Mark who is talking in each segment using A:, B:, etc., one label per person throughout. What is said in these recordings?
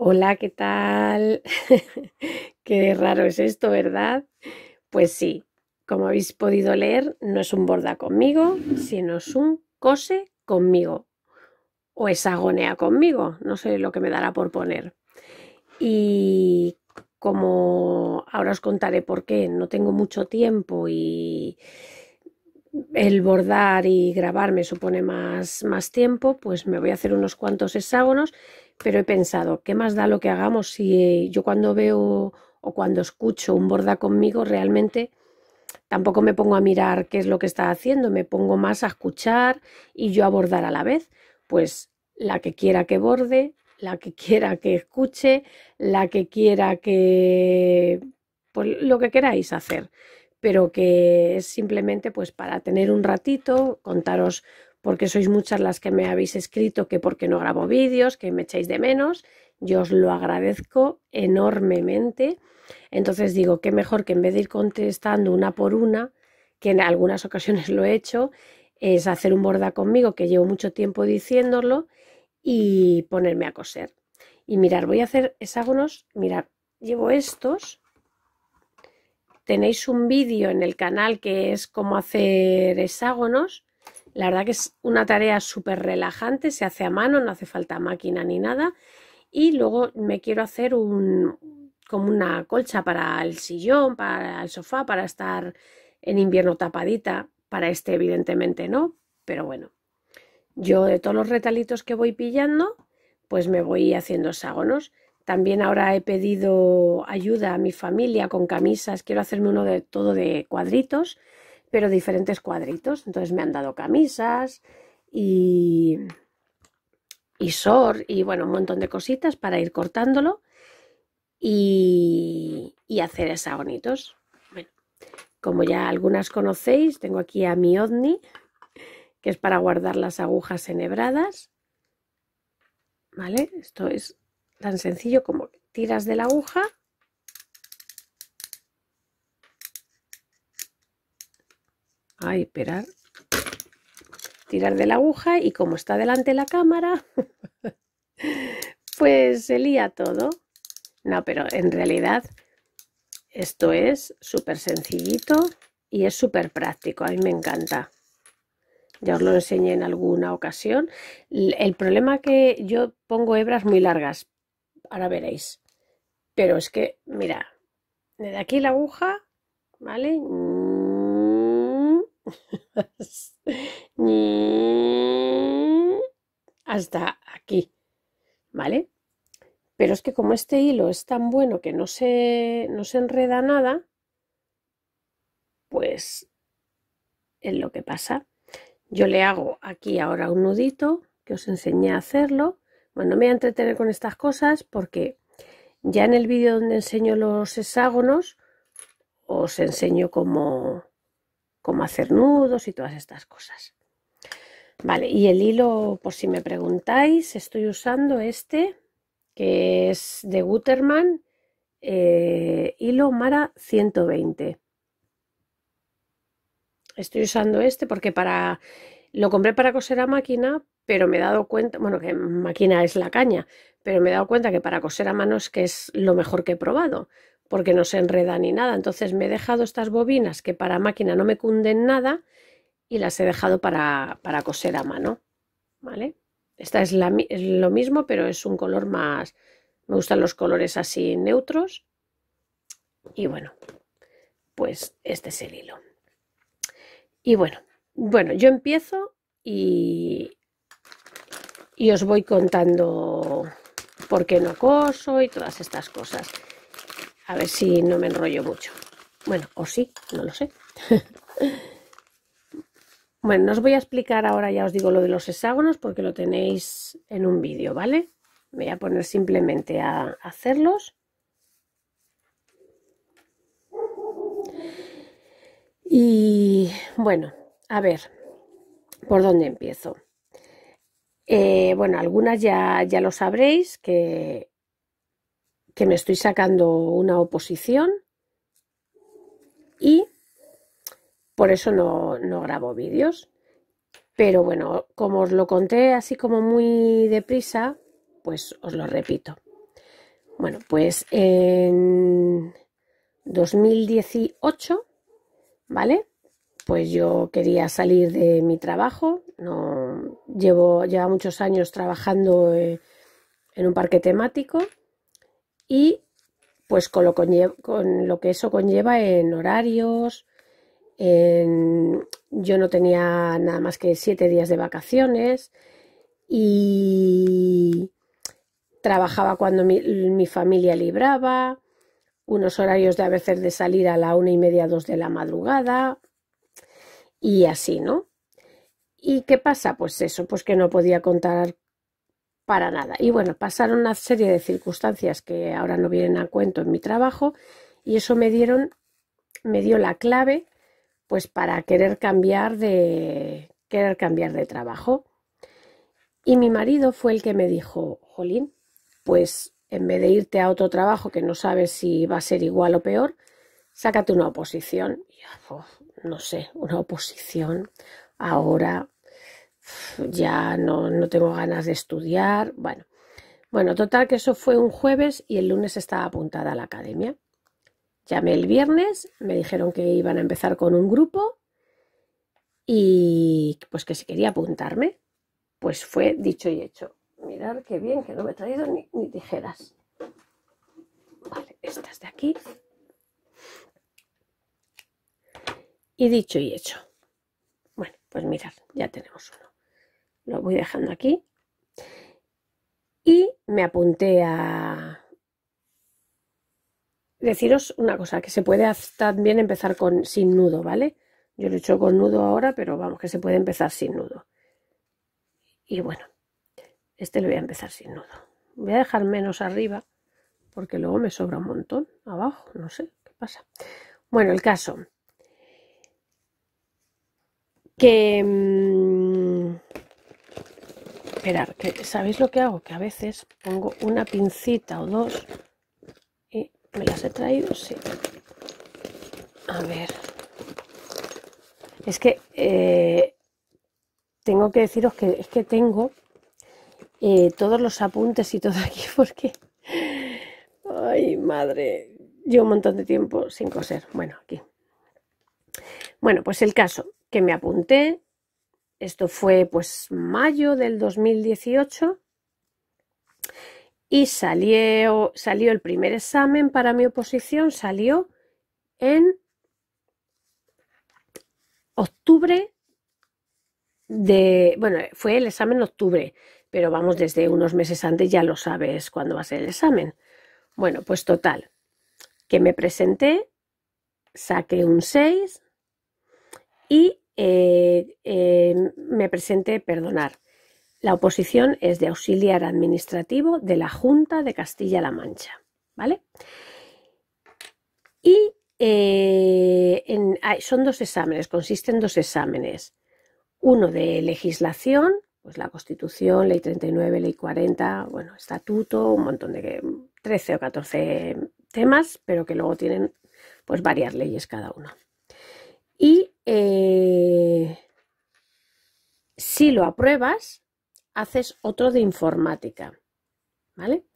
A: Hola, ¿qué tal? Qué raro es esto, ¿verdad? Pues sí, como habéis podido leer, no es un borda conmigo, sino es un cose conmigo. O hexagonea conmigo, no sé lo que me dará por poner. Y como ahora os contaré por qué, no tengo mucho tiempo y el bordar y grabar me supone más, más tiempo, pues me voy a hacer unos cuantos hexágonos pero he pensado, ¿qué más da lo que hagamos si eh, yo cuando veo o cuando escucho un borda conmigo realmente tampoco me pongo a mirar qué es lo que está haciendo, me pongo más a escuchar y yo a bordar a la vez? Pues la que quiera que borde, la que quiera que escuche, la que quiera que... Pues lo que queráis hacer, pero que es simplemente pues para tener un ratito, contaros porque sois muchas las que me habéis escrito que porque no grabo vídeos, que me echáis de menos. Yo os lo agradezco enormemente. Entonces digo, que mejor que en vez de ir contestando una por una, que en algunas ocasiones lo he hecho, es hacer un borda conmigo, que llevo mucho tiempo diciéndolo, y ponerme a coser. Y mirar, voy a hacer hexágonos, mirar, llevo estos. Tenéis un vídeo en el canal que es cómo hacer hexágonos la verdad que es una tarea súper relajante, se hace a mano, no hace falta máquina ni nada. Y luego me quiero hacer un, como una colcha para el sillón, para el sofá, para estar en invierno tapadita. Para este evidentemente no, pero bueno. Yo de todos los retalitos que voy pillando, pues me voy haciendo hexágonos. También ahora he pedido ayuda a mi familia con camisas. Quiero hacerme uno de todo de cuadritos pero diferentes cuadritos. Entonces me han dado camisas y, y sor y bueno, un montón de cositas para ir cortándolo y, y hacer bonitos Bueno, como ya algunas conocéis, tengo aquí a mi ovni, que es para guardar las agujas enhebradas. ¿Vale? Esto es tan sencillo como tiras de la aguja a esperar, tirar de la aguja y como está delante la cámara, pues se lía todo. No, pero en realidad esto es súper sencillito y es súper práctico, a mí me encanta. Ya os lo enseñé en alguna ocasión. El problema que yo pongo hebras muy largas, ahora veréis. Pero es que, mira, desde aquí la aguja, ¿vale? Mm, hasta aquí, ¿vale? Pero es que como este hilo es tan bueno que no se, no se enreda nada, pues es lo que pasa. Yo le hago aquí ahora un nudito, que os enseñé a hacerlo. Bueno, me voy a entretener con estas cosas porque ya en el vídeo donde enseño los hexágonos os enseño como cómo hacer nudos y todas estas cosas. Vale, y el hilo, por si me preguntáis, estoy usando este, que es de Guterman, eh, hilo Mara 120. Estoy usando este porque para lo compré para coser a máquina, pero me he dado cuenta, bueno, que máquina es la caña, pero me he dado cuenta que para coser a mano es que es lo mejor que he probado porque no se enreda ni nada. Entonces me he dejado estas bobinas que para máquina no me cunden nada y las he dejado para, para coser a mano. ¿Vale? Esta es, lo mismo, pero es un color más... Me gustan los colores así neutros. Y bueno, pues este es el hilo. Y bueno, bueno, yo empiezo y, y os voy contando por qué no coso y todas estas cosas. A ver si no me enrollo mucho. Bueno, o sí, no lo sé. bueno, no os voy a explicar ahora, ya os digo, lo de los hexágonos porque lo tenéis en un vídeo, ¿vale? voy a poner simplemente a hacerlos. Y bueno, a ver, ¿por dónde empiezo? Eh, bueno, algunas ya, ya lo sabréis, que que me estoy sacando una oposición y por eso no, no grabo vídeos. Pero bueno, como os lo conté así como muy deprisa, pues os lo repito. Bueno, pues en 2018, ¿vale? Pues yo quería salir de mi trabajo. No, llevo ya muchos años trabajando eh, en un parque temático y pues con lo, con lo que eso conlleva en horarios, yo no tenía nada más que siete días de vacaciones y trabajaba cuando mi, mi familia libraba, unos horarios de a veces de salir a la una y media, dos de la madrugada y así, ¿no? ¿Y qué pasa? Pues eso, pues que no podía contar para nada. Y bueno, pasaron una serie de circunstancias que ahora no vienen a cuento en mi trabajo y eso me dieron, me dio la clave pues para querer cambiar de, querer cambiar de trabajo. Y mi marido fue el que me dijo, Jolín, pues en vez de irte a otro trabajo que no sabes si va a ser igual o peor, sácate una oposición. Y yo, no sé, una oposición ahora ya no, no tengo ganas de estudiar, bueno. Bueno, total que eso fue un jueves y el lunes estaba apuntada a la academia. Llamé el viernes, me dijeron que iban a empezar con un grupo y pues que si quería apuntarme, pues fue dicho y hecho. Mirar qué bien que no me he traído ni, ni tijeras. Vale, estas de aquí. Y dicho y hecho. Bueno, pues mirad, ya tenemos uno lo voy dejando aquí. Y me apunté a deciros una cosa, que se puede también empezar con sin nudo, ¿vale? Yo lo he hecho con nudo ahora, pero vamos, que se puede empezar sin nudo. Y bueno, este lo voy a empezar sin nudo. Voy a dejar menos arriba, porque luego me sobra un montón abajo, no sé qué pasa. Bueno, el caso. Que... Mm, Esperar, ¿sabéis lo que hago? Que a veces pongo una pincita o dos y me las he traído, sí. A ver. Es que eh, tengo que deciros que es que tengo eh, todos los apuntes y todo aquí porque... Ay, madre. Llevo un montón de tiempo sin coser. Bueno, aquí. Bueno, pues el caso que me apunté esto fue pues mayo del 2018 y salió, salió el primer examen para mi oposición, salió en octubre de, bueno, fue el examen en octubre, pero vamos, desde unos meses antes ya lo sabes cuándo va a ser el examen. Bueno, pues total, que me presenté, saqué un 6 y eh, eh, me presente perdonar. La oposición es de auxiliar administrativo de la Junta de Castilla-La Mancha, ¿vale? Y eh, son dos exámenes, consisten en dos exámenes. Uno de legislación, pues la Constitución, Ley 39, Ley 40, bueno, estatuto, un montón de 13 o 14 temas, pero que luego tienen pues varias leyes cada uno. Y eh, si lo apruebas, haces otro de informática. ¿Vale?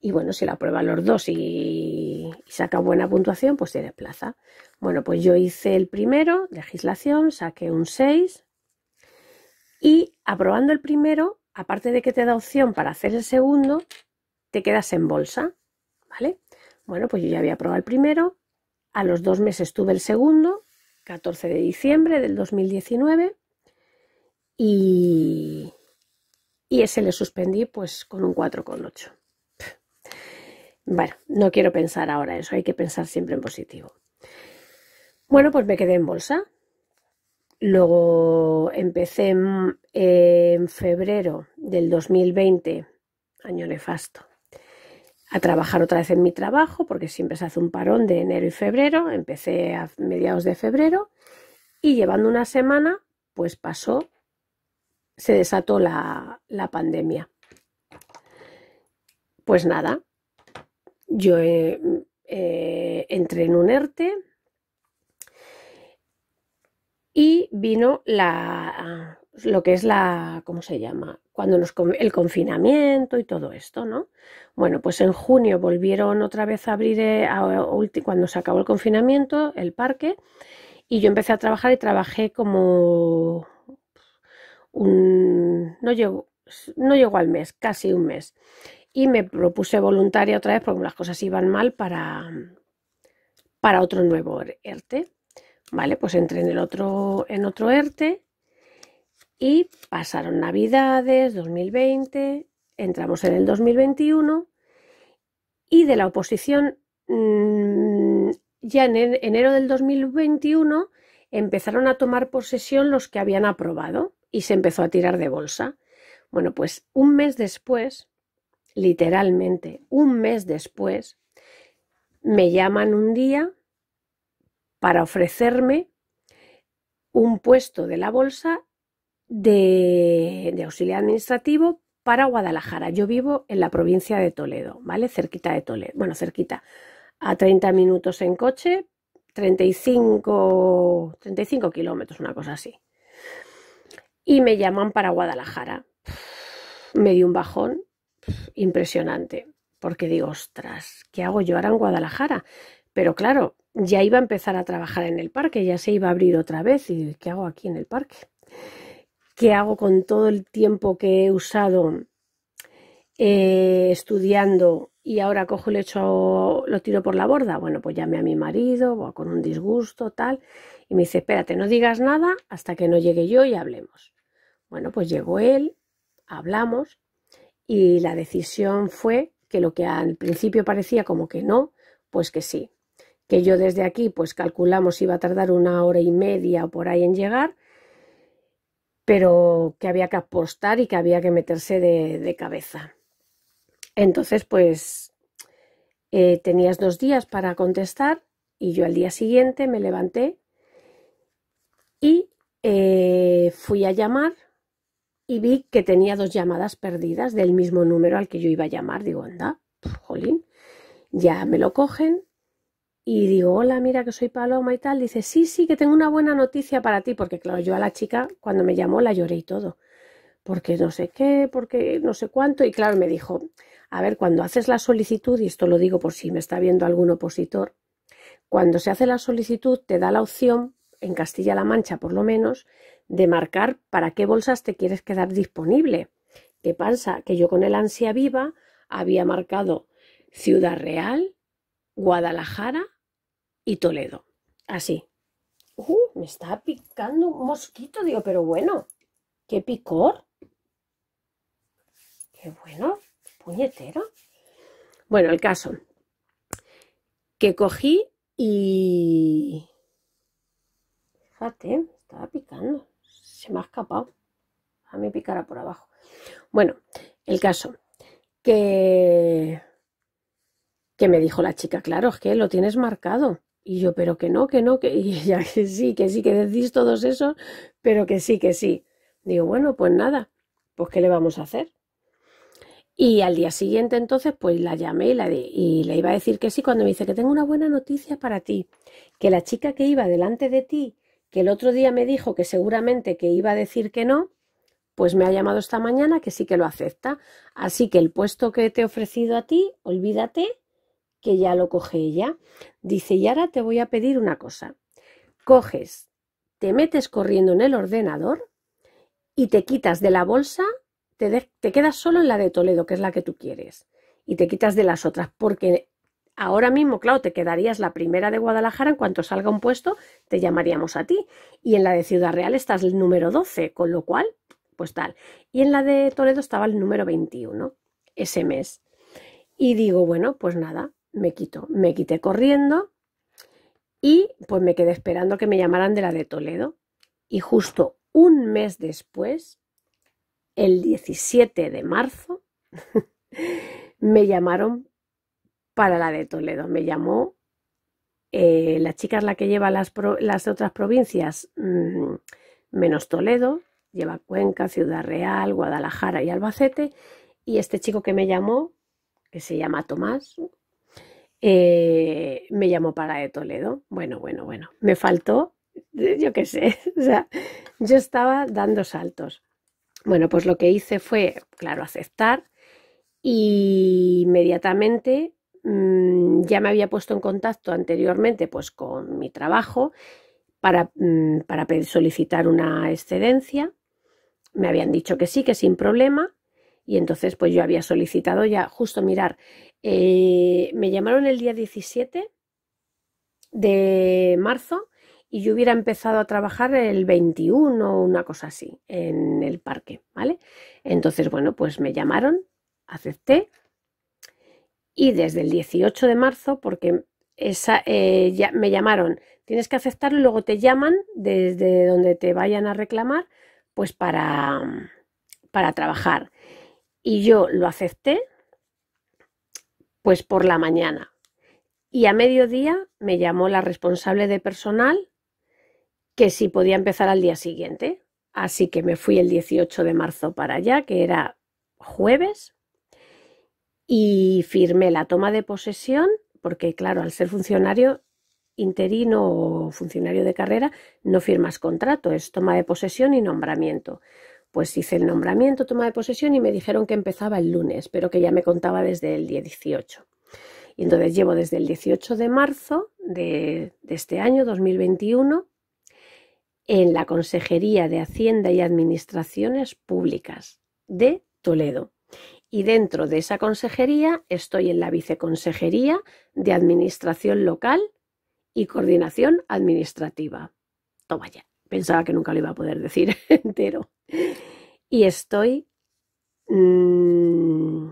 A: Y bueno, si la apruebas los dos y, saca buena puntuación, pues tiene plaza. Bueno, pues yo hice el primero, legislación, saqué un 6. Y aprobando el primero, aparte de que te da opción para hacer el segundo, te quedas en bolsa. ¿Vale? Bueno, pues yo ya había aprobado el primero. A los dos meses tuve el segundo 14 de diciembre del 2019 y, ese le suspendí pues con un 4,8. Bueno, no quiero pensar ahora eso, hay que pensar siempre en positivo. Bueno, pues me quedé en bolsa. Luego empecé en, en febrero del 2020, año nefasto, a trabajar otra vez en mi trabajo, porque siempre se hace un parón de enero y febrero, empecé a mediados de febrero y llevando una semana, pues pasó, se desató la, pandemia. Pues nada, yo eh, eh, entré en un ERTE y vino la, lo que es la, ¿cómo se llama? Cuando nos, el confinamiento y todo esto, ¿no? Bueno, pues en junio volvieron otra vez a abrir, eh, cuando se acabó el confinamiento, el parque, y yo empecé a trabajar y trabajé como un, no llegó, no llegó al mes, casi un mes. Y me propuse voluntaria otra vez porque las cosas iban mal para, para otro nuevo ERTE. Vale, pues entré en el otro, en otro ERTE y pasaron Navidades, 2020, entramos en el 2021 y de la oposición mm, ya en enero del 2021 empezaron a tomar posesión los que habían aprobado y se empezó a tirar de bolsa. Bueno, pues un mes después, literalmente un mes después, me llaman un día para ofrecerme un puesto de la bolsa de, auxiliar administrativo para Guadalajara. Yo vivo en la provincia de Toledo, ¿vale? Cerquita de Toledo, bueno, cerquita, a 30 minutos en coche, 35, 35 kilómetros, una cosa así. Y me llaman para Guadalajara. Me dio un bajón impresionante, porque digo, ostras, ¿qué hago yo ahora en Guadalajara? Pero claro, ya iba a empezar a trabajar en el parque, ya se iba a abrir otra vez y ¿qué hago aquí en el parque? qué hago con todo el tiempo que he usado eh, estudiando y ahora cojo el hecho lo tiro por la borda. Bueno, pues llamé a mi marido, con un disgusto, tal, y me dice, espérate, no digas nada hasta que no llegue yo y hablemos. Bueno, pues llegó él, hablamos, y la decisión fue que lo que al principio parecía como que no, pues que sí. Que yo desde aquí, pues calculamos iba a tardar una hora y media o por ahí en llegar, pero que había que apostar y que había que meterse de, cabeza. Entonces, pues eh, tenías dos días para contestar y yo al día siguiente me levanté y eh, fui a llamar y vi que tenía dos llamadas perdidas del mismo número al que yo iba a llamar. Digo, anda, pues, jolín, ya me lo cogen y digo, hola, mira que soy Paloma y tal, dice, sí, sí, que tengo una buena noticia para ti, porque claro, yo a la chica cuando me llamó la lloré y todo, porque no sé qué, porque no sé cuánto, y claro, me dijo, a ver, cuando haces la solicitud, y esto lo digo por si me está viendo algún opositor, cuando se hace la solicitud te da la opción, en Castilla-La Mancha por lo menos, de marcar para qué bolsas te quieres quedar disponible. ¿Qué pasa? Que yo con el ansia viva había marcado Ciudad Real, Guadalajara, y Toledo. Así. me está picando un mosquito, digo, pero bueno, qué picor. Qué bueno, puñetero. Bueno, el caso. Que cogí y... Fíjate, estaba picando. Se me ha escapado. A mí picará por abajo. Bueno, el caso. Que... Que me dijo la chica, claro, es que lo tienes marcado. Y yo, pero que no, que no, que y que sí, que sí, que decís todos esos, pero que sí, que sí. Digo, bueno, pues nada, pues ¿qué le vamos a hacer? Y al día siguiente entonces, pues la llamé y, la y le iba a decir que sí cuando me dice que tengo una buena noticia para ti, que la chica que iba delante de ti, que el otro día me dijo que seguramente que iba a decir que no, pues me ha llamado esta mañana que sí que lo acepta. Así que el puesto que te he ofrecido a ti, olvídate que ya lo coge ella, dice, y ahora te voy a pedir una cosa. Coges, te metes corriendo en el ordenador y te quitas de la bolsa, te, te quedas solo en la de Toledo, que es la que tú quieres, y te quitas de las otras, porque ahora mismo, claro, te quedarías la primera de Guadalajara, en cuanto salga un puesto, te llamaríamos a ti, y en la de Ciudad Real estás el número 12, con lo cual, pues tal, y en la de Toledo estaba el número 21 ese mes. Y digo, bueno, pues nada, me quito, me quité corriendo y pues me quedé esperando que me llamaran de la de Toledo. Y justo un mes después, el 17 de marzo, me llamaron para la de Toledo. Me llamó eh, la chica es la que lleva las, las otras provincias, mm, menos Toledo, lleva Cuenca, Ciudad Real, Guadalajara y Albacete. Y este chico que me llamó, que se llama Tomás, eh, me llamó para de Toledo. Bueno, bueno, bueno, me faltó,
B: eh, yo qué sé,
A: o sea, yo estaba dando saltos. Bueno, pues lo que hice fue, claro, aceptar y inmediatamente mm, ya me había puesto en contacto anteriormente pues con mi trabajo para, mm, para solicitar una excedencia. Me habían dicho que sí, que sin problema y entonces, pues yo había solicitado ya, justo mirar, eh, me llamaron el día 17 de marzo y yo hubiera empezado a trabajar el 21 o una cosa así en el parque, ¿vale? Entonces, bueno, pues me llamaron, acepté y desde el 18 de marzo, porque esa, eh, ya me llamaron, tienes que aceptarlo y luego te llaman desde donde te vayan a reclamar, pues para, para trabajar y yo lo acepté pues por la mañana. Y a mediodía me llamó la responsable de personal que si podía empezar al día siguiente. Así que me fui el 18 de marzo para allá, que era jueves, y firmé la toma de posesión, porque claro, al ser funcionario interino o funcionario de carrera, no firmas contrato, es toma de posesión y nombramiento pues hice el nombramiento, toma de posesión y me dijeron que empezaba el lunes, pero que ya me contaba desde el día 18. Y entonces llevo desde el 18 de marzo de, este año 2021 en la Consejería de Hacienda y Administraciones Públicas de Toledo. Y dentro de esa consejería estoy en la Viceconsejería de Administración Local y Coordinación Administrativa. Toma ya, pensaba que nunca lo iba a poder decir entero y estoy mm,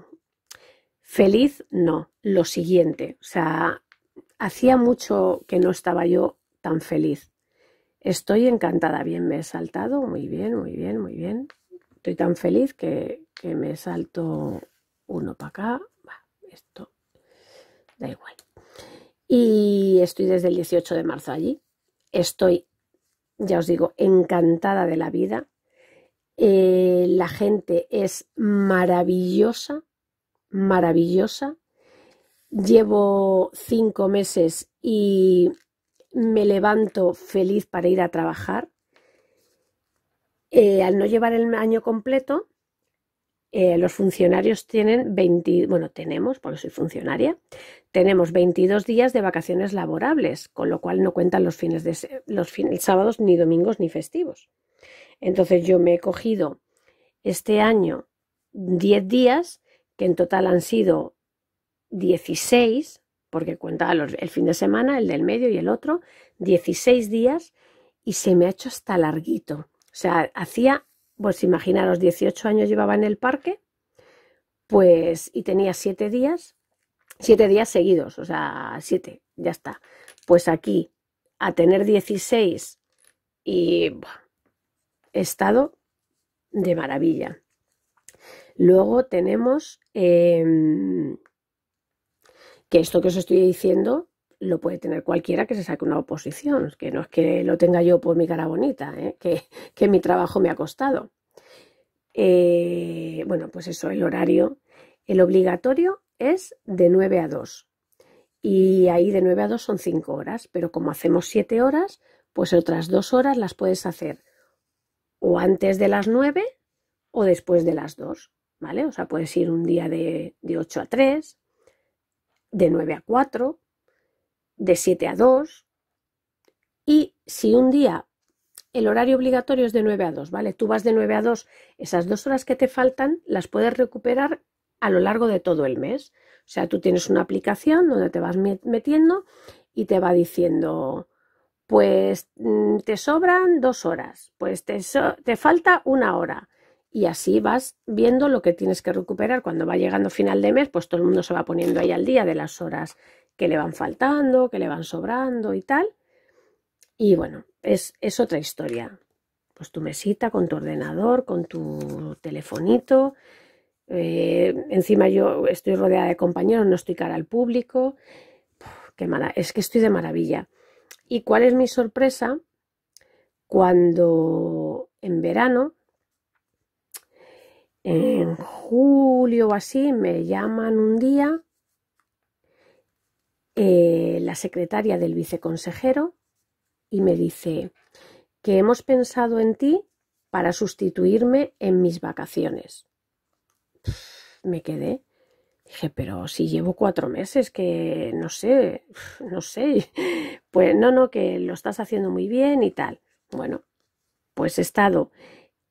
A: feliz, no, lo siguiente. O sea, hacía mucho que no estaba yo tan feliz. Estoy encantada, bien, me he saltado, muy bien, muy bien, muy bien. Estoy tan feliz que, que me salto uno para acá, esto da igual. Y estoy desde el 18 de marzo allí. Estoy, ya os digo, encantada de la vida. Eh, la gente es maravillosa, maravillosa. Llevo cinco meses y me levanto feliz para ir a trabajar. Eh, al no llevar el año completo, eh, los funcionarios tienen 20, bueno, tenemos, soy funcionaria, tenemos 22 días de vacaciones laborables, con lo cual no cuentan los fines de los fines, sábados, ni domingos, ni festivos. Entonces yo me he cogido este año 10 días, que en total han sido 16, porque cuenta el fin de semana, el del medio y el otro, 16 días y se me ha hecho hasta larguito. O sea, hacía, pues los 18 años llevaba en el parque, pues, y tenía 7 días, 7 días seguidos, o sea, 7, ya está. Pues aquí, a tener 16 y estado de maravilla. Luego tenemos em, que esto que os estoy diciendo lo puede tener cualquiera que se saque una oposición, que no es que lo tenga yo por mi cara bonita, ¿eh? que, mi trabajo me ha costado. Eh, bueno, pues eso, el horario. El obligatorio es de 9 a 2. Y ahí de 9 a 2 son 5 horas, pero como hacemos 7 horas, pues otras 2 horas las puedes hacer o antes de las 9 o después de las 2, ¿vale? O sea, puedes ir un día de, 8 a 3, de 9 a 4, de 7 a 2. Y si un día el horario obligatorio es de 9 a 2, ¿vale? Tú vas de 9 a 2, esas dos horas que te faltan las puedes recuperar a lo largo de todo el mes. O sea, tú tienes una aplicación donde te vas metiendo y te va diciendo, pues mm, te sobran dos horas, pues te, falta una hora. Y así vas viendo lo que tienes que recuperar. Cuando va llegando final de mes, pues todo el mundo se va poniendo ahí al día de las horas que le van faltando, que le van sobrando y tal. Y bueno, es, otra historia. Pues tu mesita con tu ordenador, con tu telefonito. Eh, encima yo estoy rodeada de compañeros, no estoy cara al público. qué mala, es que estoy de maravilla. ¿Y cuál es mi sorpresa? Cuando en verano, en julio o así, me llaman un día eh, la secretaria del viceconsejero y me dice que hemos pensado en ti para sustituirme en mis vacaciones. Me quedé Dije, pero si llevo cuatro meses, que no sé, no sé. Pues no, no, que lo estás haciendo muy bien y tal. Bueno, pues he estado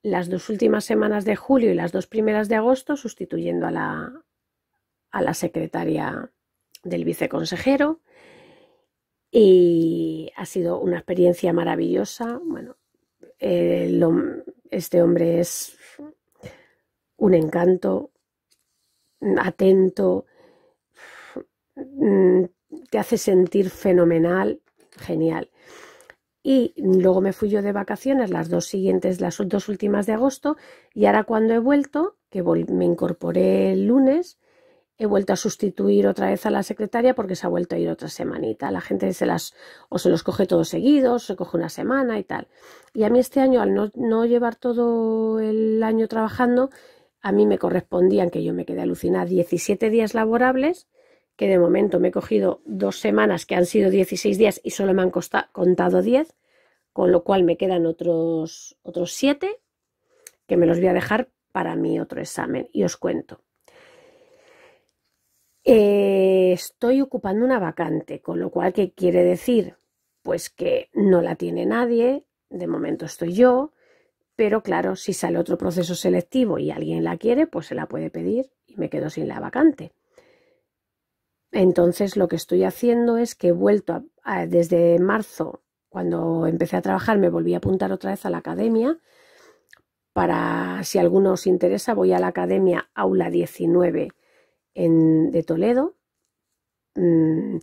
A: las dos últimas semanas de julio y las dos primeras de agosto sustituyendo a la, a la secretaria del viceconsejero y ha sido una experiencia maravillosa. Bueno, este hombre es un encanto, atento, mm, te hace sentir fenomenal, genial. Y luego me fui yo de vacaciones las dos siguientes, las dos últimas de agosto, y ahora cuando he vuelto, que me incorporé el lunes, he vuelto a sustituir otra vez a la secretaria porque se ha vuelto a ir otra semanita. La gente se las o se los coge todos seguidos, se coge una semana y tal. Y a mí este año, al no llevar todo el año trabajando, a mí me correspondían, que yo me quedé alucinada, 17 días laborables, que de momento me he cogido dos semanas que han sido 16 días y solo me han contado 10, con lo cual me quedan otros, otros 7 que me los voy a dejar para mi otro examen y os cuento. Eh, estoy ocupando una vacante, con lo cual, ¿qué quiere decir? Pues que no la tiene nadie, de momento estoy yo, pero claro, si sale otro proceso selectivo y alguien la quiere, pues se la puede pedir y me quedo sin la vacante. Entonces lo que estoy haciendo es que he vuelto desde marzo, cuando empecé a trabajar, me volví a apuntar otra vez a la academia. Para si alguno os interesa, voy a la academia Aula 19 de Toledo. Mm,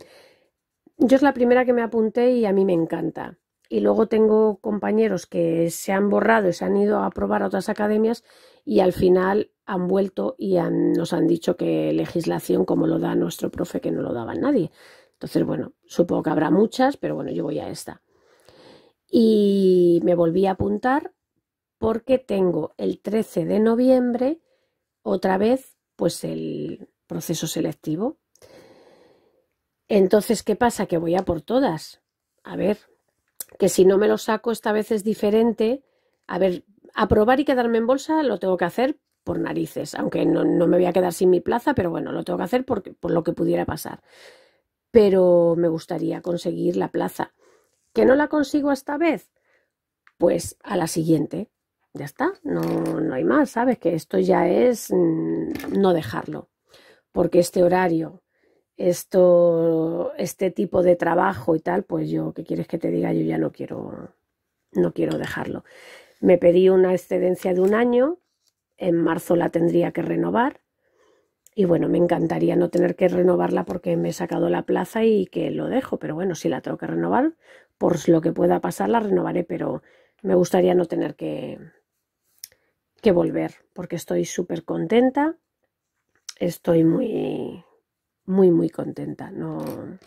A: yo es la primera que me apunté y a mí me encanta y luego tengo compañeros que se han borrado y se han ido a probar a otras academias y al final han vuelto y nos han dicho que legislación como lo da nuestro profe que no lo daba nadie. Entonces, bueno, supongo que habrá muchas, pero bueno, yo voy a esta. Y me volví a apuntar porque tengo el 13 de noviembre otra vez pues el proceso selectivo. Entonces, ¿qué pasa? Que voy a por todas. A ver, que si no me lo saco esta vez es diferente. A ver, aprobar y quedarme en bolsa lo tengo que hacer por narices, aunque no, me voy a quedar sin mi plaza, pero bueno, lo tengo que hacer por, por lo que pudiera pasar. Pero me gustaría conseguir la plaza. ¿Que no la consigo esta vez? Pues a la siguiente. Ya está, no, no hay más, ¿sabes? Que esto ya es mm, no dejarlo, porque este horario esto, este tipo de trabajo y tal, pues yo, ¿qué quieres que te diga? Yo ya no quiero, no quiero dejarlo. Me pedí una excedencia de un año, en marzo la tendría que renovar y bueno, me encantaría no tener que renovarla porque me he sacado la plaza y que lo dejo, pero bueno, si la tengo que renovar, por lo que pueda pasar, la renovaré, pero me gustaría no tener que, que volver porque estoy súper contenta, estoy muy, muy, muy contenta. No...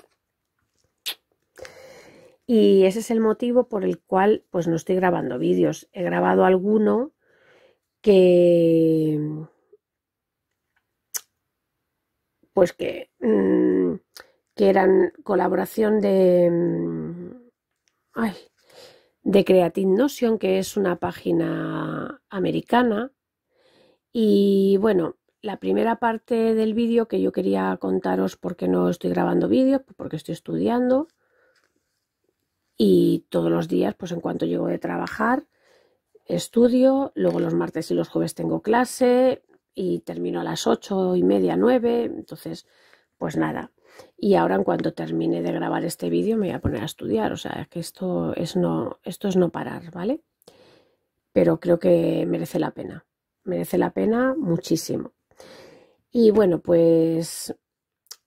A: Y ese es el motivo por el cual pues no estoy grabando vídeos. He grabado alguno que pues que, mm, que eran colaboración de, mm, de Creative Notion, que es una página americana. Y bueno, la primera parte del vídeo que yo quería contaros porque no estoy grabando vídeo, pues porque estoy estudiando y todos los días, pues en cuanto llego de trabajar, estudio, luego los martes y los jueves tengo clase y termino a las ocho y media, nueve, entonces, pues nada. Y ahora en cuanto termine de grabar este vídeo me voy a poner a estudiar, o sea, que esto es no, esto es no parar, ¿vale? Pero creo que merece la pena, merece la pena muchísimo. Y bueno, pues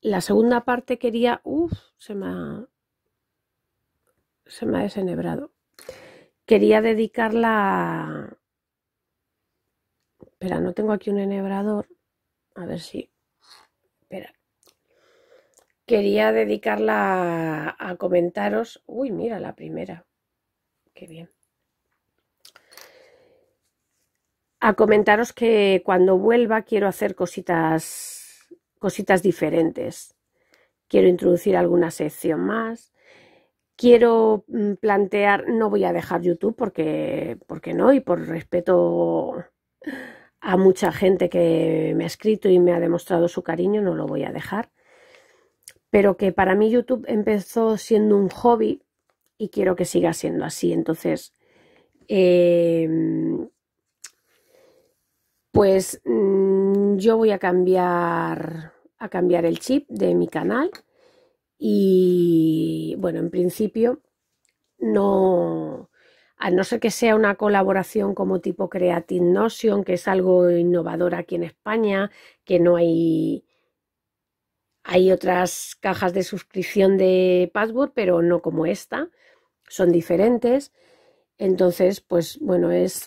A: la segunda parte quería... Uf, se me ha... Se me ha desenebrado. Quería dedicarla... Espera, no tengo aquí un enhebrador. A ver si... Espera. Quería dedicarla a comentaros... Uy, mira, la primera. Qué bien. a comentaros que cuando vuelva quiero hacer cositas, cositas diferentes. Quiero introducir alguna sección más. Quiero mm, plantear, no voy a dejar YouTube porque, porque no, y por respeto a mucha gente que me ha escrito y me ha demostrado su cariño, no lo voy a dejar. Pero que para mí YouTube empezó siendo un hobby y quiero que siga siendo así. Entonces, eh, pues mm, yo voy a cambiar, a cambiar el chip de mi canal y bueno, en principio no, a no ser que sea una colaboración como tipo Creative Notion, que es algo innovador aquí en España, que no hay, hay otras cajas de suscripción de Password, pero no como esta, son diferentes. Entonces, pues bueno, es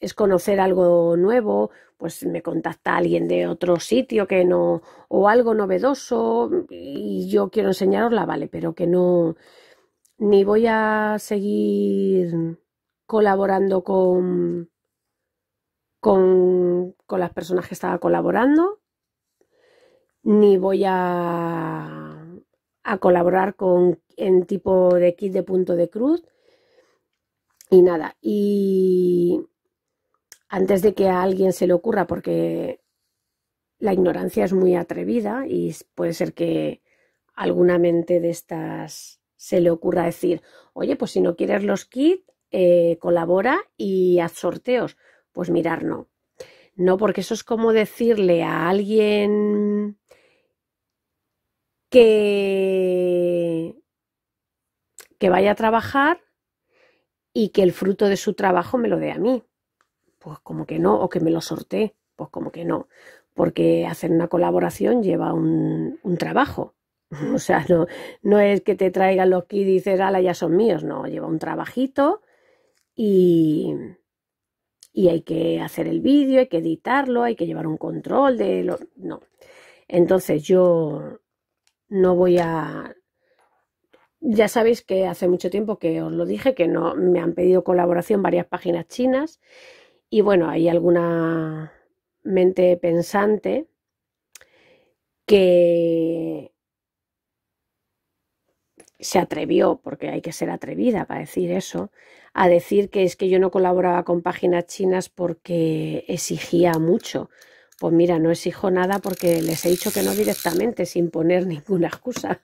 A: es conocer algo nuevo, pues me contacta alguien de otro sitio que no, o algo novedoso y yo quiero la vale, pero que no, ni voy a seguir colaborando con, con, con las personas que estaba colaborando, ni voy a, a colaborar con en tipo de kit de punto de cruz y nada, y antes de que a alguien se le ocurra, porque la ignorancia es muy atrevida y puede ser que alguna mente de estas se le ocurra decir, oye, pues si no quieres los kits, eh, colabora y haz sorteos. Pues mirar, no. No, porque eso es como decirle a alguien que vaya a trabajar y que el fruto de su trabajo me lo dé a mí. Pues como que no, o que me lo sorté, pues como que no, porque hacer una colaboración lleva un, trabajo. O sea, no, no es que te traigan los kits y dices, ala, ya son míos, no, lleva un trabajito y, y hay que hacer el vídeo, hay que editarlo, hay que llevar un control de lo... No. Entonces yo no voy a... Ya sabéis que hace mucho tiempo que os lo dije, que no me han pedido colaboración varias páginas chinas y bueno, hay alguna mente pensante que se atrevió, porque hay que ser atrevida para decir eso, a decir que es que yo no colaboraba con páginas chinas porque exigía mucho. Pues mira, no exijo nada porque les he dicho que no directamente, sin poner ninguna excusa.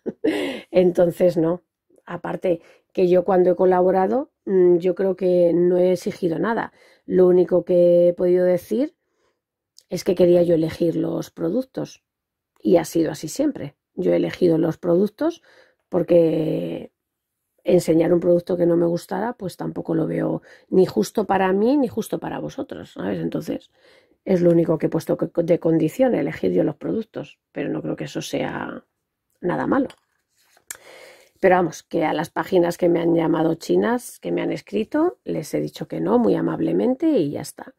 A: Entonces, no. Aparte, que yo cuando he colaborado mm, yo creo que no he exigido nada. Lo único que he podido decir es que quería yo elegir los productos y ha sido así siempre. Yo he elegido los productos porque enseñar un producto que no me gustara pues tampoco lo veo ni justo para mí ni justo para vosotros, Entonces es lo único que he puesto de condición, elegir yo los productos, pero no creo que eso sea nada malo. Pero vamos, que a las páginas que me han llamado chinas, que me han escrito, les he dicho que no, muy amablemente y ya está.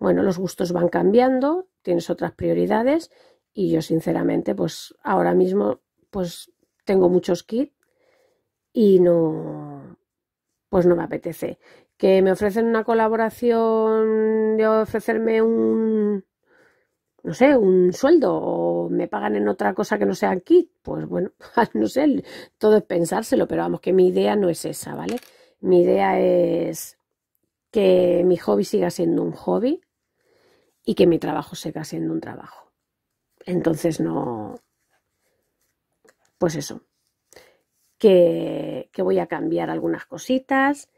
A: Bueno, los gustos van cambiando, tienes otras prioridades y yo sinceramente, pues ahora mismo, pues tengo muchos kits y no, pues no me apetece. Que me ofrecen una colaboración de ofrecerme un, no sé, un sueldo o me pagan en otra cosa que no sea aquí, pues bueno, no sé, todo es pensárselo, pero vamos, que mi idea no es esa, ¿vale? Mi idea es que mi hobby siga siendo un hobby y que mi trabajo siga siendo un trabajo. Entonces no, pues eso, que, que voy a cambiar algunas cositas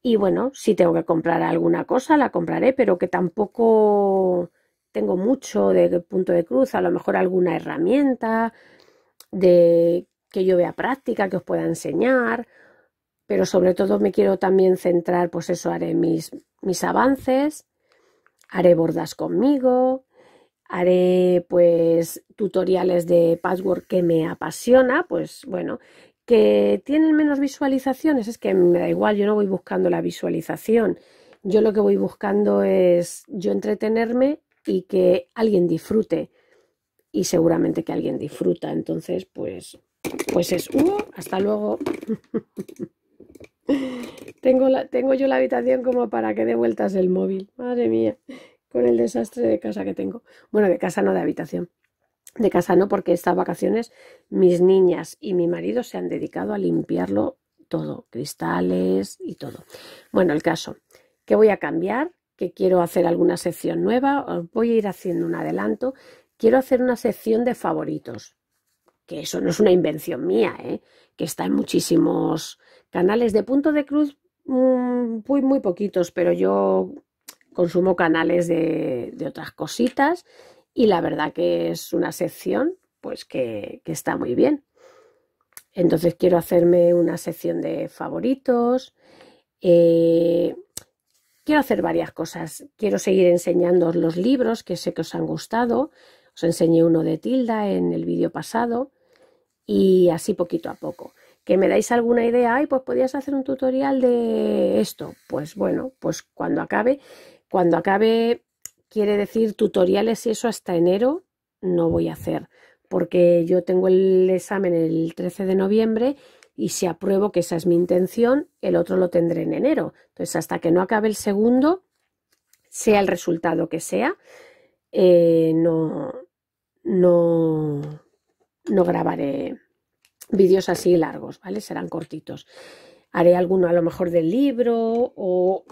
A: y bueno, si tengo que comprar alguna cosa, la compraré, pero que tampoco tengo mucho de punto de cruz, a lo mejor alguna herramienta de que yo vea práctica, que os pueda enseñar, pero sobre todo me quiero también centrar, pues eso, haré mis, mis avances, haré bordas conmigo, haré pues tutoriales de password que me apasiona, pues bueno, que tienen menos visualizaciones, es que me da igual, yo no voy buscando la visualización, yo lo que voy buscando es yo entretenerme y que alguien disfrute. Y seguramente que alguien disfruta. Entonces, pues, pues es uh, hasta luego. tengo, la, tengo yo la habitación como para que dé vueltas el móvil. Madre mía, con el desastre de casa que tengo. Bueno, de casa no, de habitación. De casa no, porque estas vacaciones mis niñas y mi marido se han dedicado a limpiarlo todo, cristales y todo. Bueno, el caso, que voy a cambiar que quiero hacer alguna sección nueva, os voy a ir haciendo un adelanto. Quiero hacer una sección de favoritos, que eso no es una invención mía, ¿eh? que está en muchísimos canales de punto de cruz, muy, mm, muy poquitos, pero yo consumo canales de, otras cositas y la verdad que es una sección pues que, que está muy bien. Entonces quiero hacerme una sección de favoritos. Eh, Quiero hacer varias cosas. Quiero seguir enseñándoos los libros que sé que os han gustado. Os enseñé uno de Tilda en el vídeo pasado y así poquito a poco. ¿Que me dais alguna idea? y pues podías hacer un tutorial de esto. Pues bueno, pues cuando acabe, cuando acabe quiere decir tutoriales y eso hasta enero no voy a hacer porque yo tengo el examen el 13 de noviembre y si apruebo que esa es mi intención, el otro lo tendré en enero. Entonces, hasta que no acabe el segundo, sea el resultado que sea, eh, no, no, no grabaré vídeos así largos, ¿vale? Serán cortitos. Haré alguno a lo mejor del libro o...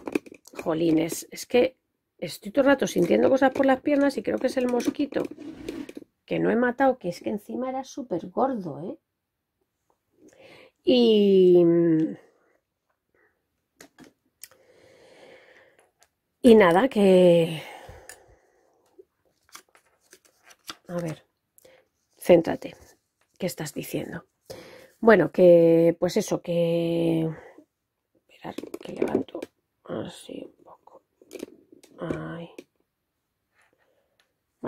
A: Jolines, es que estoy todo el rato sintiendo cosas por las piernas y creo que es el mosquito que no he matado, que es que encima era súper gordo, ¿eh? Y, y nada, que... A ver, céntrate, ¿qué estás diciendo? Bueno, que pues eso, que... Esperar, que levanto así un poco.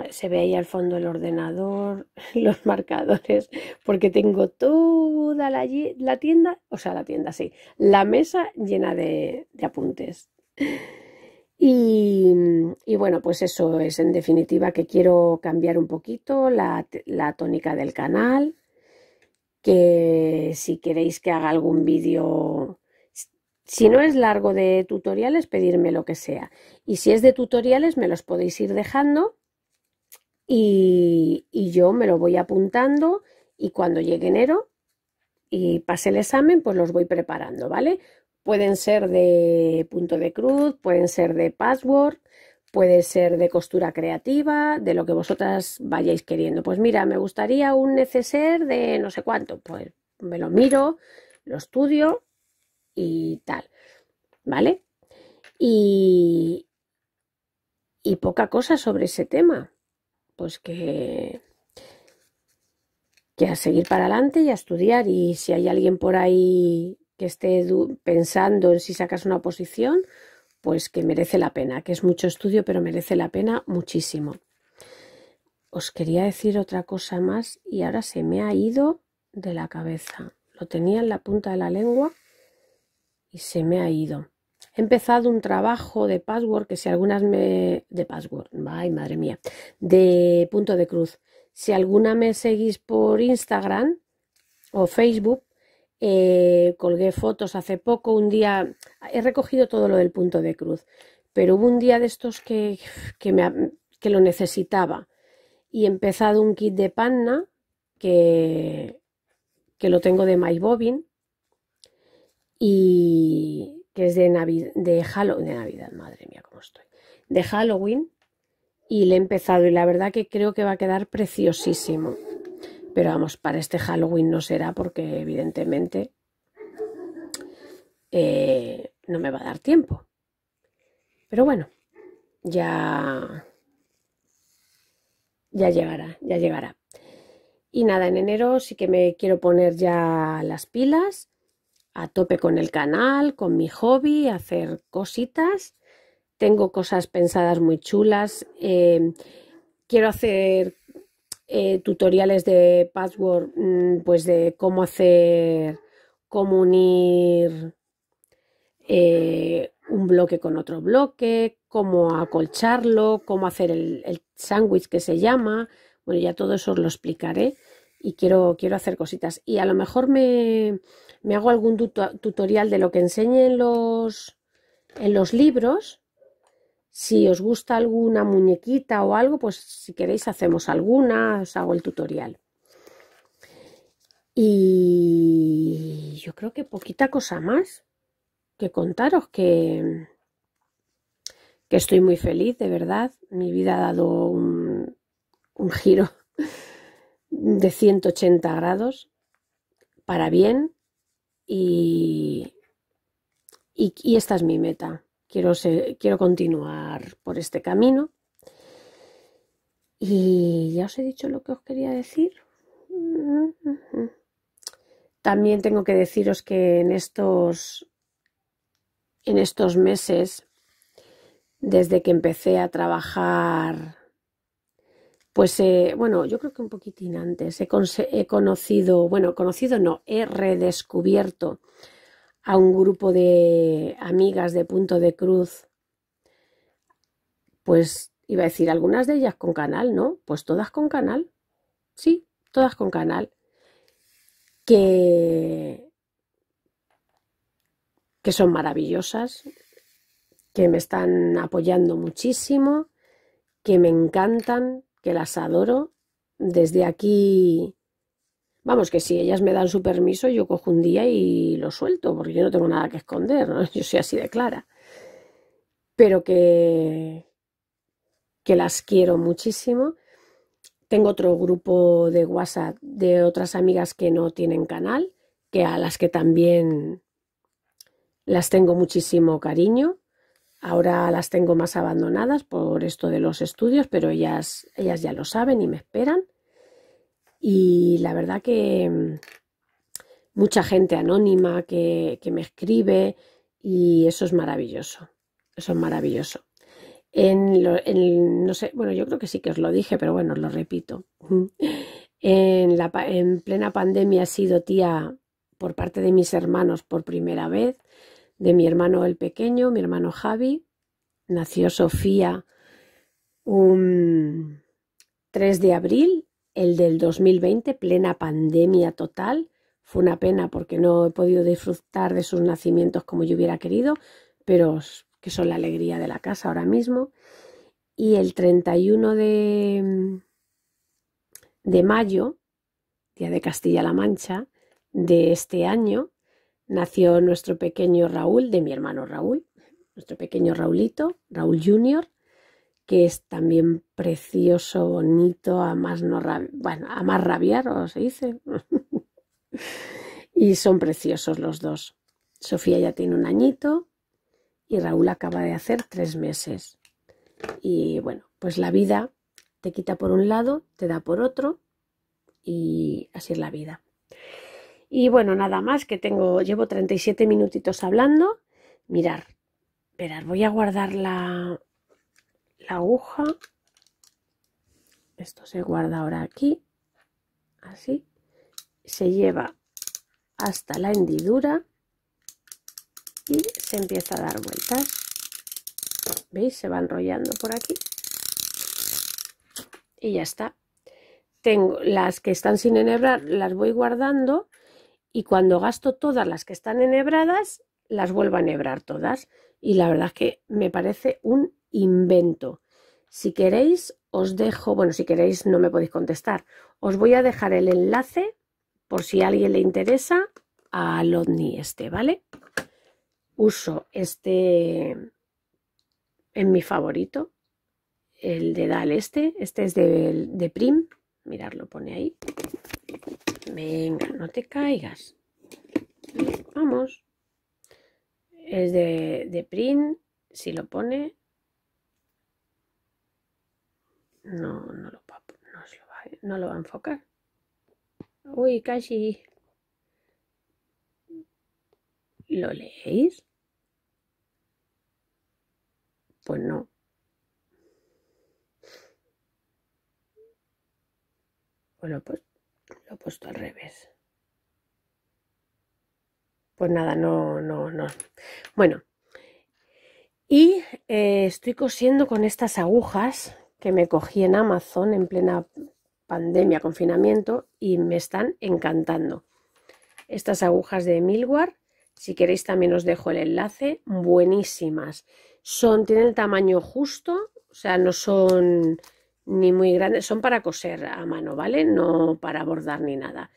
A: Se ve ahí al fondo el ordenador, los marcadores, porque tengo toda la, la tienda, o sea, la tienda, sí, la mesa llena de, apuntes. Y, y, bueno, pues eso es en definitiva que quiero cambiar un poquito la, la tónica del canal, que si queréis que haga algún vídeo, si no es largo de tutoriales, pedirme lo que sea. Y si es de tutoriales, me los podéis ir dejando y, yo me lo voy apuntando y cuando llegue enero y pase el examen, pues los voy preparando, ¿vale? Pueden ser de punto de cruz, pueden ser de password, puede ser de costura creativa, de lo que vosotras vayáis queriendo. Pues mira, me gustaría un neceser de no sé cuánto, pues me lo miro, lo estudio y tal, ¿vale? Y, y poca cosa sobre ese tema pues que, que a seguir para adelante y a estudiar. Y si hay alguien por ahí que esté pensando en si sacas una oposición, pues que merece la pena, que es mucho estudio, pero merece la pena muchísimo. Os quería decir otra cosa más y ahora se me ha ido de la cabeza. Lo tenía en la punta de la lengua y se me ha ido. He empezado un trabajo de password que si algunas me... de password, ay madre mía, de punto de cruz. Si alguna me seguís por Instagram o Facebook, eh, colgué fotos hace poco, un día, he recogido todo lo del punto de cruz, pero hubo un día de estos que, me, que lo necesitaba y he empezado un kit de panna que, que lo tengo de MyBobin y que es de, de, Halloween, de Navidad, madre mía, cómo estoy, de Halloween, y le he empezado, y la verdad que creo que va a quedar preciosísimo. Pero vamos, para este Halloween no será porque evidentemente eh, no me va a dar tiempo. Pero bueno, ya, ya llegará, ya llegará. Y nada, en enero sí que me quiero poner ya las pilas a tope con el canal, con mi hobby, hacer cositas. Tengo cosas pensadas muy chulas. Em, quiero hacer eh, tutoriales de password, mm, pues de cómo hacer, cómo unir eh, un bloque con otro bloque, cómo acolcharlo, cómo hacer el, sándwich que se llama. Bueno, ya todo eso os lo explicaré y quiero, quiero hacer cositas. Y a lo mejor me, me hago algún tutorial de lo que enseñe los, en los libros. Si os gusta alguna muñequita o algo, pues si queréis hacemos alguna, os hago el tutorial. Y yo creo que poquita cosa más que contaros, que, que estoy muy feliz, de verdad. Mi vida ha dado un, un giro de 180 grados para bien y, y, esta es mi meta. Quiero, continuar por este camino. Y ya os he dicho lo que os quería decir. También tengo que deciros que en estos, en estos meses, desde que empecé a trabajar pues eh, bueno, yo creo que un poquitín antes he, conocido, bueno, conocido no, he redescubierto a un grupo de amigas de Punto de Cruz, pues iba a decir, algunas de ellas con canal, ¿no? Pues todas con canal, sí, todas con canal, que, que son maravillosas, que me están apoyando muchísimo, que me encantan, que las adoro. Desde aquí, vamos, que si ellas me dan su permiso, yo cojo un día y lo suelto, porque yo no tengo nada que esconder, yo soy así de clara. Pero que, que las quiero muchísimo. Tengo otro grupo de WhatsApp de otras amigas que no tienen canal, que a las que también las tengo muchísimo cariño. Ahora las tengo más abandonadas por esto de los estudios, pero ellas, ya lo saben y me esperan. Y la verdad que mm, mucha gente anónima que, me escribe y eso es maravilloso. Eso es maravilloso. En, no sé, bueno, yo creo que sí que os lo dije, pero bueno, os lo repito. En, en plena pandemia he sido tía por parte de mis hermanos por primera vez de mi hermano el pequeño, mi hermano Javi. Nació Sofía un 3 de abril, el del 2020, plena pandemia total. Fue una pena porque no he podido disfrutar de sus nacimientos como yo hubiera querido, pero que son la alegría de la casa ahora mismo. Y el 31 de, de mayo, día de Castilla-La Mancha, de este año, nació nuestro pequeño Raúl, de mi hermano Raúl, nuestro pequeño Raulito, Raúl Junior, que es también precioso, bonito, a más, no a más rabiar, o se dice. y son preciosos los dos. Sofía ya tiene un añito y Raúl acaba de hacer tres meses. Y bueno, pues la vida te quita por un lado, te da por otro y así es la vida. Y bueno, nada más, que tengo, llevo 37 minutitos hablando. Mirar, esperar, voy a guardar la, la aguja. Esto se guarda ahora aquí, así. Se lleva hasta la hendidura y se empieza a dar vueltas. ¿Veis? Se va enrollando por aquí. Y ya está. Tengo las que están sin enhebrar, las voy guardando y cuando gasto todas las que están enhebradas, las vuelvo a enhebrar todas. Y la verdad es que me parece un invento. Si queréis, os dejo, bueno, si queréis no me podéis contestar. Os voy a dejar el enlace por si a alguien le interesa a ni este, ¿vale? Uso este en mi favorito, el de Dal este, este es de, de Prim, mirad, lo pone ahí. Venga, no te caigas. Vamos. Es de, de print. Si lo pone. No, no lo, va, no, no lo va a enfocar. Uy, casi. ¿Lo leéis? Pues no. Bueno, pues lo he puesto al revés. Pues nada, no, no, no. Bueno, y eh, estoy cosiendo con estas agujas que me cogí en Amazon en plena pandemia, confinamiento, y me están encantando. Estas agujas de Milward. si queréis también os dejo el enlace, buenísimas. Son, tienen el tamaño justo, o sea, no son ni muy grandes, son para coser a mano, ¿vale? No para bordar ni nada.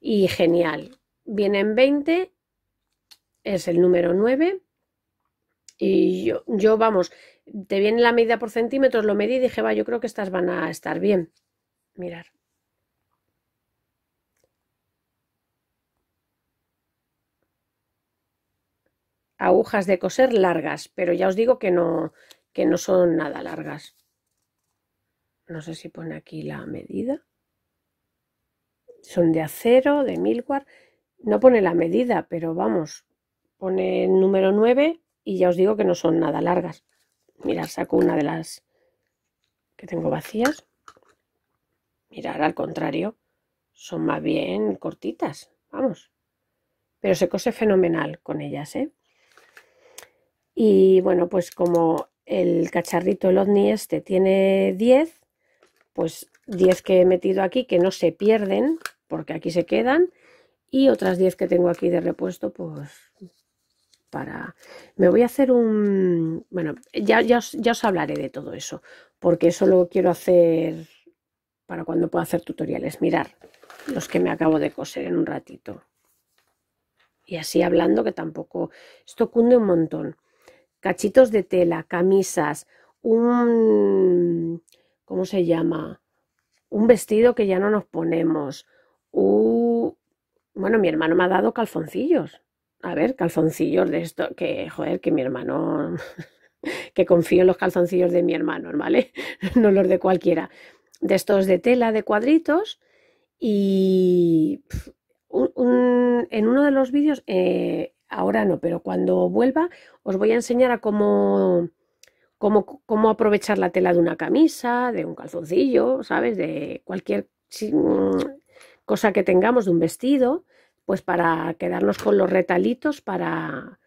A: Y genial, vienen 20, es el número 9. Y yo, vamos, te viene la medida por centímetros, lo medí y dije, va, yo creo que estas van a estar bien. Mirar. Agujas de coser largas, pero ya os digo que no, que no son nada largas no sé si pone aquí la medida. Son de acero, de milguard. No pone la medida, pero vamos, pone el número 9 y ya os digo que no son nada largas. Mirad, saco una de las que tengo vacías. Mirad, al contrario, son más bien cortitas, vamos. Pero se cose fenomenal con ellas, ¿eh? Y bueno, pues como el cacharrito, el este, tiene 10, pues 10 que he metido aquí que no se pierden, porque aquí se quedan, y otras 10 que tengo aquí de repuesto, pues para... Me voy a hacer un... Bueno, ya, os, os hablaré de todo eso, porque eso lo quiero hacer para cuando pueda hacer tutoriales. Mirar los que me acabo de coser en un ratito. Y así hablando que tampoco... Esto cunde un montón. Cachitos de tela, camisas, un ¿cómo se llama? Un vestido que ya no nos ponemos. bueno, mi hermano me ha dado calzoncillos. A ver, calzoncillos de esto, que joder, que mi hermano, que confío en los calzoncillos de mi hermano, ¿vale? no los de cualquiera. De estos de tela, de cuadritos. Y en uno de los vídeos, eh, ahora no, pero cuando vuelva, os voy a enseñar a cómo cómo, aprovechar la tela de una camisa, de un calzoncillo, ¿sabes? De cualquier mm, cosa que tengamos, de un vestido, pues para quedarnos con los retalitos, para,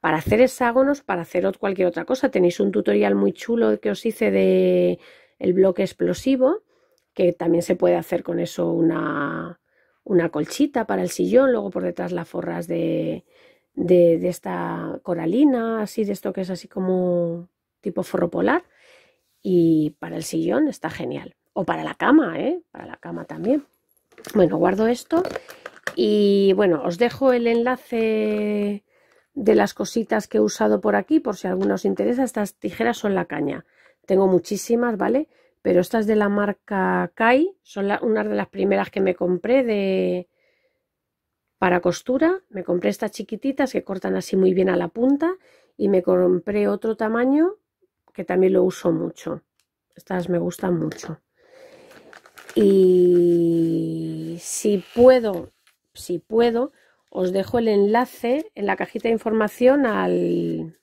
A: para hacer hexágonos, para hacer cualquier otra cosa. Tenéis un tutorial muy chulo que os hice de el bloque explosivo, que también se puede hacer con eso una, una colchita para el sillón, luego por detrás las forras de, de esta coralina, así de esto que es así como tipo forro polar. Y para el sillón está genial. O para la cama, ¿eh? Para la cama también. Bueno, guardo esto. Y bueno, os dejo el enlace de las cositas que he usado por aquí, por si alguna os interesa. Estas tijeras son la caña. Tengo muchísimas, ¿vale? Pero estas de la marca Kai son una unas de las primeras que me compré de para costura. Me compré estas chiquititas que cortan así muy bien a la punta y me compré otro tamaño también lo uso mucho. Estas me gustan mucho. Y si puedo, si puedo, os dejo el enlace en la cajita de información al,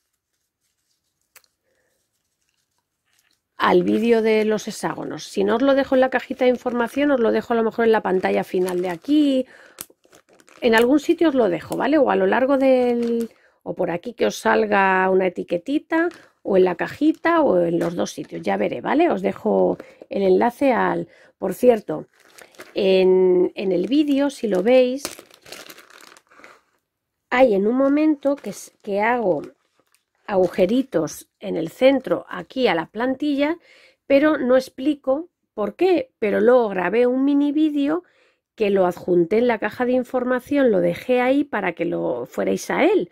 A: al vídeo de los hexágonos. Si no os lo dejo en la cajita de información, os lo dejo a lo mejor en la pantalla final de aquí. En algún sitio os lo dejo, ¿vale? O a lo largo del... o por aquí que os salga una etiquetita o en la cajita o en los dos sitios. Ya veré, ¿vale? Os dejo el enlace al... Por cierto, en, en el vídeo, si lo veis, hay en un momento que, que hago agujeritos en el centro, aquí a la plantilla, pero no explico por qué, pero luego grabé un mini vídeo que lo adjunté en la caja de información, lo dejé ahí para que lo fuerais a él.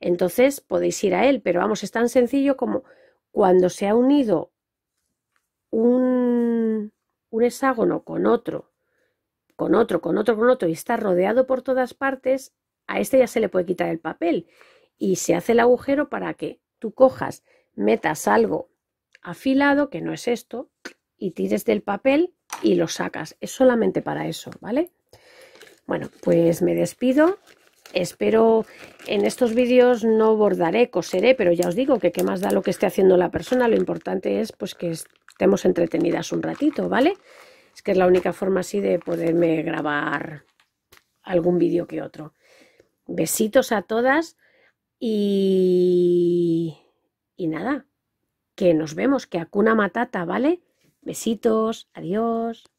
A: Entonces podéis ir a él, pero vamos, es tan sencillo como cuando se ha unido un, hexágono con otro, con otro, con otro, con otro y está rodeado por todas partes, a este ya se le puede quitar el papel y se hace el agujero para que tú cojas, metas algo afilado, que no es esto, y tires del papel y lo sacas. Es solamente para eso, ¿vale? Bueno, pues me despido. Espero en estos vídeos no bordaré, coseré, pero ya os digo que qué más da lo que esté haciendo la persona, lo importante es pues que estemos entretenidas un ratito, ¿vale? Es que es la única forma así de poderme grabar algún vídeo que otro. Besitos a todas y y nada, que nos vemos, que cuna matata, ¿vale? Besitos, adiós.